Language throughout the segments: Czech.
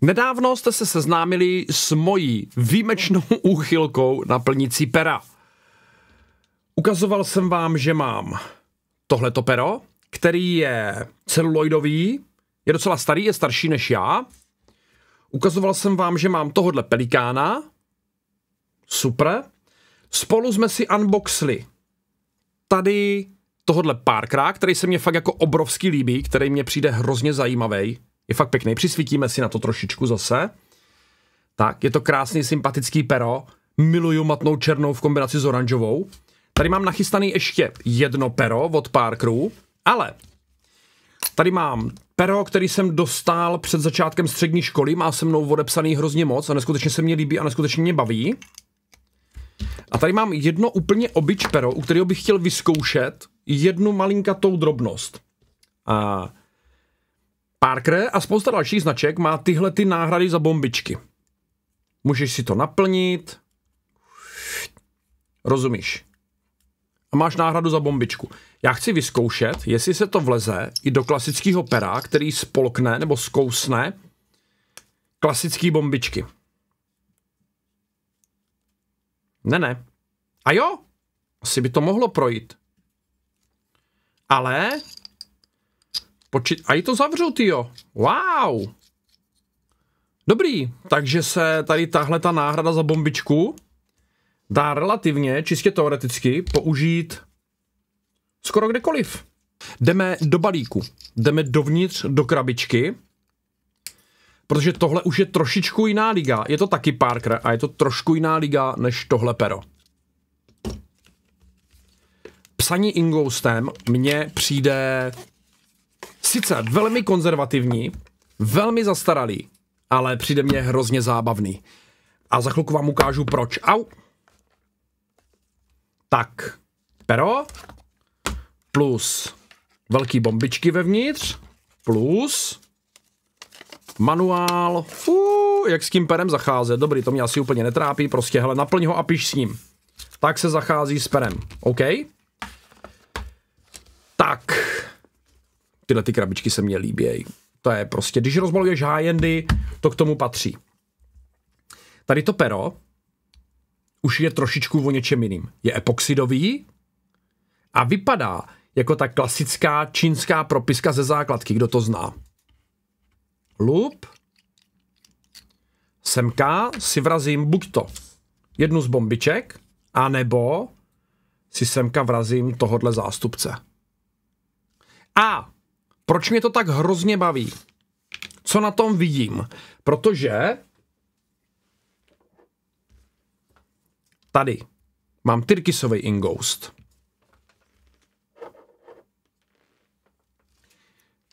Nedávno jste se seznámili s mojí výjimečnou úchylkou na plnicí pera. Ukazoval jsem vám, že mám tohleto pero, který je celuloidový, je docela starý, je starší než já. Ukazoval jsem vám, že mám tohodle pelikána. Super. Spolu jsme si unboxli tady tohodle párkrát, který se mě fakt jako obrovský líbí, který mě přijde hrozně zajímavý. Je fakt pěkný. Přisvítíme si na to trošičku zase. Tak, je to krásný, sympatický pero. Miluju matnou černou v kombinaci s oranžovou. Tady mám nachystaný ještě jedno pero od Parkeru, ale tady mám pero, který jsem dostal před začátkem střední školy, má se mnou odepsaný hrozně moc a neskutečně se mě líbí a neskutečně mě baví. A tady mám jedno úplně obyč pero, u kterého bych chtěl vyzkoušet jednu malinkatou drobnost. A Parker a spousta dalších značek má tyhle ty náhrady za bombičky. Můžeš si to naplnit. Rozumíš? A máš náhradu za bombičku. Já chci vyzkoušet, jestli se to vleze i do klasického pera, který spolkne nebo zkousne klasické bombičky. Ne, ne. A jo, asi by to mohlo projít. Ale Počít, a i to zavřu, jo. Wow. Dobrý, takže se tady tahle ta náhrada za bombičku dá relativně, čistě teoreticky, použít skoro kdekoliv. Jdeme do balíku, jdeme dovnitř do krabičky, protože tohle už je trošičku jiná liga. Je to taky Parker a je to trošku jiná liga než tohle pero. Psaní ingoustem mně přijde sice velmi konzervativní, velmi zastaralý, ale přijde mě hrozně zábavný. A za chvilku vám ukážu proč. Au! Tak, pero plus velký bombičky vevnitř plus manuál, fú, jak s tím perem zacházet. Dobrý, to mě asi úplně netrápí, prostě hele, naplň ho a piš s ním. Tak se zachází s perem, OK? Tak, tyhle ty krabičky se mně líbějí. To je prostě, když rozmaluješ hájendy, to k tomu patří. Tady to pero už je trošičku o něčem jiným. Je epoxidový a vypadá jako ta klasická čínská propiska ze základky, kdo to zná. Lup, semka si vrazím buď to jednu z bombiček, anebo si semka vrazím tohodle zástupce. A proč mě to tak hrozně baví? Co na tom vidím? Protože tady mám Tyrkisový ingoust.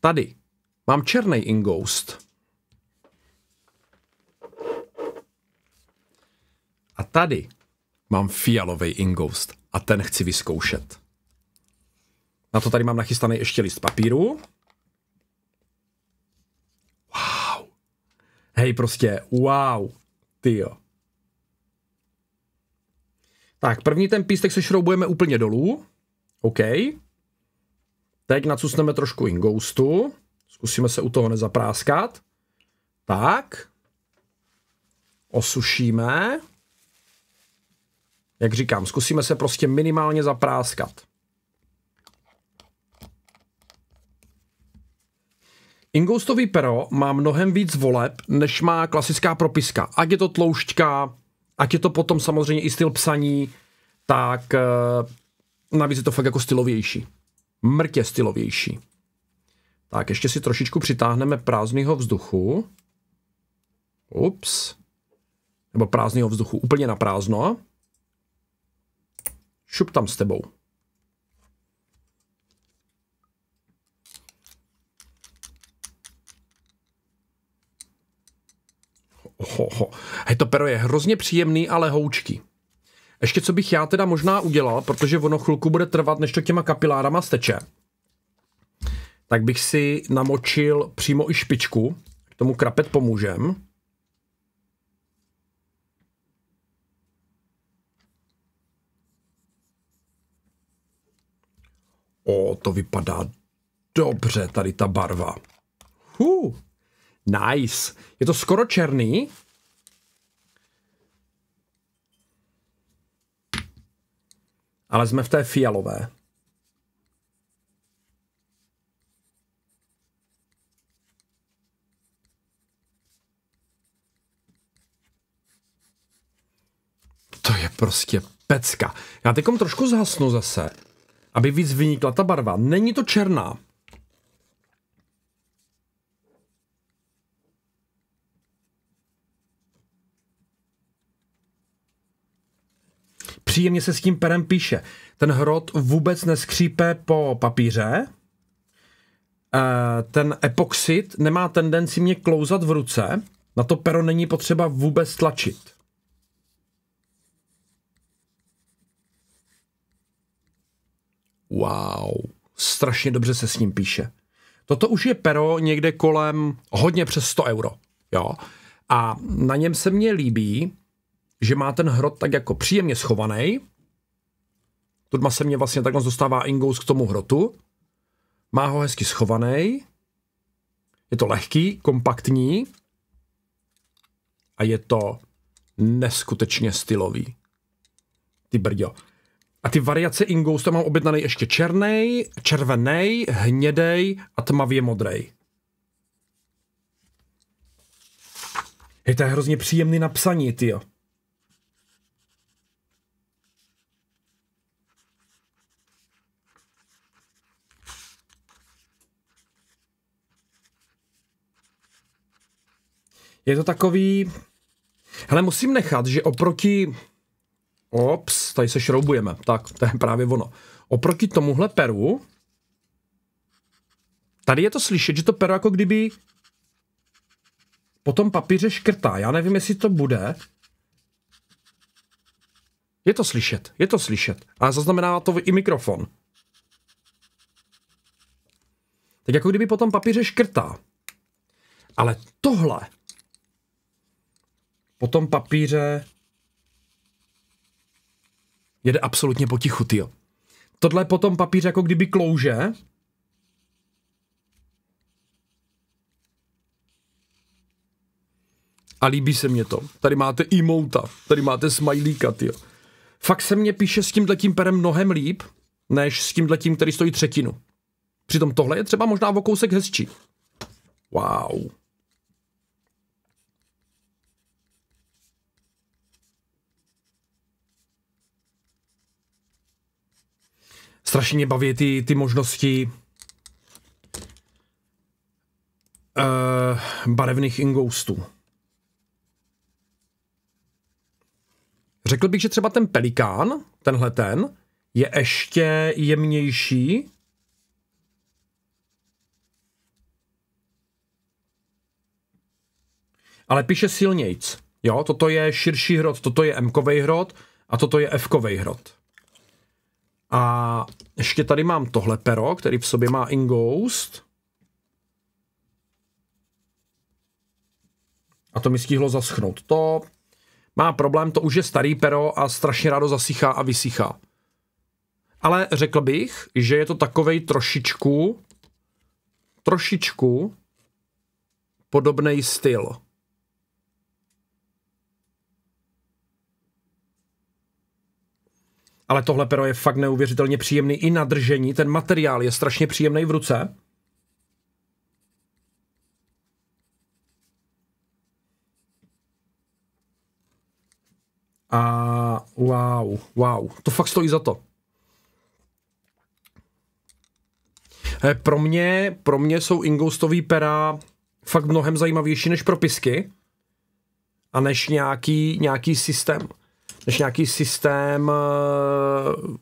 Tady mám černý ingoust. A tady mám fialový ingoust a ten chci vyzkoušet. Na to tady mám nachystaný ještě list papíru. hej, prostě, wow, ty jo. Tak, první ten pístek šroubujeme úplně dolů. OK. Teď nacusneme trošku ingoustu. Zkusíme se u toho nezapráskat. Tak. Osušíme. Jak říkám, zkusíme se prostě minimálně zapráskat. Ingoustový pero má mnohem víc voleb, než má klasická propiska. Ať je to tloušťka, ať je to potom samozřejmě i styl psaní, tak eh, navíc je to fakt jako stylovější. Mrtě stylovější. Tak, ještě si trošičku přitáhneme prázdného vzduchu. Ups. Nebo prázdného vzduchu, úplně na prázdno. Šup tam s tebou. Ho, ho. Hej, to pero je hrozně příjemný a lehoučký. Ještě co bych já teda možná udělal, protože ono chvilku bude trvat, než to těma kapilárama steče, tak bych si namočil přímo i špičku. K tomu krapet pomůžem. O, to vypadá dobře, tady ta barva. Huh. Nice. Je to skoro černý. Ale jsme v té fialové. To je prostě pecka. Já teďkom trošku zhasnu zase, aby víc vynikla ta barva. Není to černá, příjemně se s tím perem píše. Ten hrot vůbec neskřípe po papíře, eh, ten epoxid nemá tendenci mě klouzat v ruce, na to pero není potřeba vůbec tlačit. Wow, strašně dobře se s ním píše. Toto už je pero někde kolem hodně přes 100 euro. Jo? A na něm se mně líbí, že má ten hrot tak jako příjemně schovaný. Tudma se mě vlastně takhle dostává Ingous k tomu hrotu. Má ho hezky schovaný. Je to lehký, kompaktní a je to neskutečně stylový. Ty brďo. A ty variace Ingous, mám objednaný ještě černý, červený, hnědej a tmavě modrý. Je to hrozně příjemný napsaní, ty jo. je to takový... Hele, musím nechat, že oproti... Ops, tady se šroubujeme. Tak, to je právě ono. Oproti tomuhle peru, tady je to slyšet, že to pero jako kdyby po tom papíře škrtá. Já nevím, jestli to bude. Je to slyšet, je to slyšet. A zaznamená to i mikrofon. Tak jako kdyby po tom papíře škrtá. Ale tohle po tom papíře jede absolutně potichu, tyjo. Tohle po tom papíře jako kdyby klouže. A líbí se mě to. Tady máte emota, tady máte smajlíka, tyjo. Fakt se mě píše s tímhletím perem mnohem líp, než s tímhletím, který stojí třetinu. Přitom tohle je třeba možná o kousek hezčí. Wow. strašně mě baví ty, ty možnosti uh, barevných ingoustů. Řekl bych, že třeba ten pelikán, tenhle ten, je ještě jemnější. Ale píše silnějc. Jo, toto je širší hrot, toto je m hrot a toto je f hrot. A ještě tady mám tohle pero, který v sobě má inghost. A to mi stihlo zaschnout. To má problém, to už je starý pero a strašně rádo zasychá a vysychá. Ale řekl bych, že je to takovej trošičku, trošičku podobný styl. ale tohle pero je fakt neuvěřitelně příjemný i na držení. Ten materiál je strašně příjemný v ruce. A wow, wow, to fakt stojí za to. He, eh, pro mě, pro mě jsou ingoustový pera fakt mnohem zajímavější než propisky a než nějaký, nějaký systém než nějaký systém eh,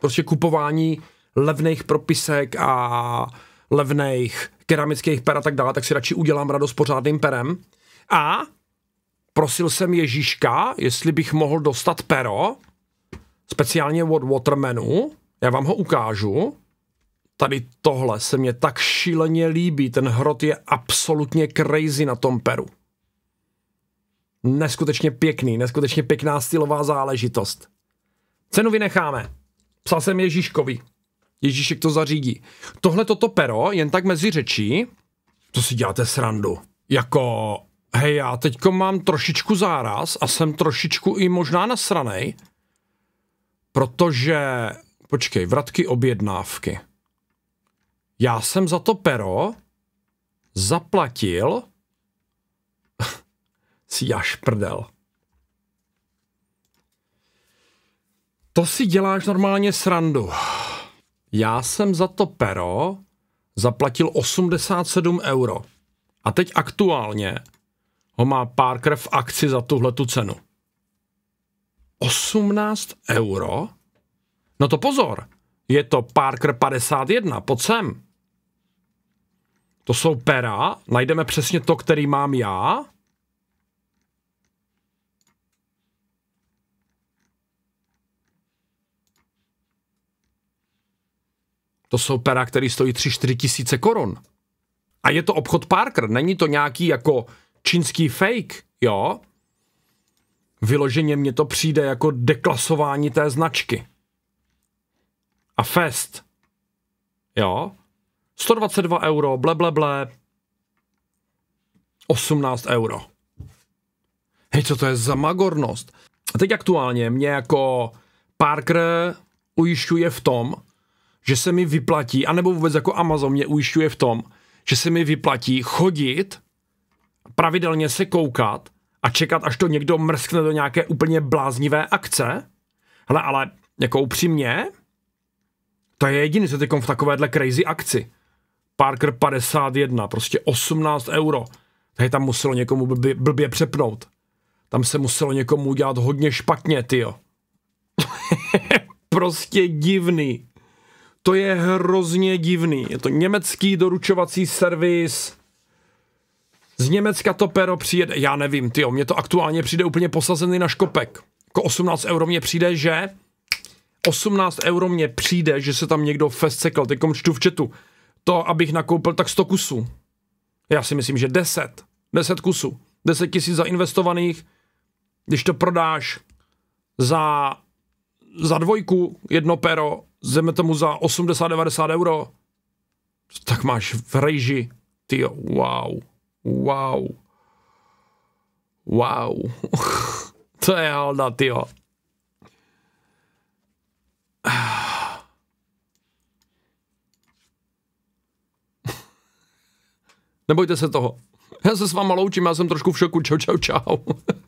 prostě kupování levných propisek a levných keramických per a tak dále, tak si radši udělám radost pořádným perem. A prosil jsem Ježíška, jestli bych mohl dostat pero, speciálně od Watermanu, já vám ho ukážu. Tady tohle se mě tak šíleně líbí, ten hrot je absolutně crazy na tom peru neskutečně pěkný, neskutečně pěkná stylová záležitost. Cenu vynecháme. Psal jsem Ježíškovi. Ježíšek to zařídí. Tohle toto pero, jen tak mezi řečí, to si děláte srandu. Jako, hej, já teďko mám trošičku záraz a jsem trošičku i možná nasranej, protože, počkej, vratky objednávky. Já jsem za to pero zaplatil si jaš prdel. To si děláš normálně srandu. Já jsem za to pero zaplatil 87 euro. A teď aktuálně ho má Parker v akci za tuhle tu cenu. 18 euro? No to pozor, je to Parker 51, pod sem. To jsou pera, najdeme přesně to, který mám já, To jsou pera, které stojí 3-4 tisíce korun. A je to obchod Parker, není to nějaký jako čínský fake, jo? Vyloženě mně to přijde jako deklasování té značky. A fest. Jo? 122 euro, ble, ble, ble. 18 euro. Hej, co to je za magornost? A teď aktuálně mě jako Parker ujišťuje v tom, že se mi vyplatí, anebo vůbec jako Amazon mě ujišťuje v tom, že se mi vyplatí chodit, pravidelně se koukat a čekat, až to někdo mrskne do nějaké úplně bláznivé akce. Hele, ale jako upřímně, to je jediný, co teď v takovéhle crazy akci. Parker 51, prostě 18 euro. Tady tam muselo někomu blbě, blbě přepnout. Tam se muselo někomu udělat hodně špatně, ty. prostě divný. To je hrozně divný. Je to německý doručovací servis. Z Německa to pero přijede, já nevím, ty mě to aktuálně přijde úplně posazený na škopek. Jako 18 euro mě přijde, že 18 euro mě přijde, že se tam někdo festcekl, teďkom čtu v četu. To, abych nakoupil tak 100 kusů. Já si myslím, že 10. 10 kusů. 10 tisíc zainvestovaných. Když to prodáš za, za dvojku jedno pero, zeme tomu za 80-90 euro, tak máš v rejži, ty wow, wow, wow, to je halda, ty Nebojte se toho. Já se s váma loučím, já jsem trošku v šoku. Čau, čau, čau.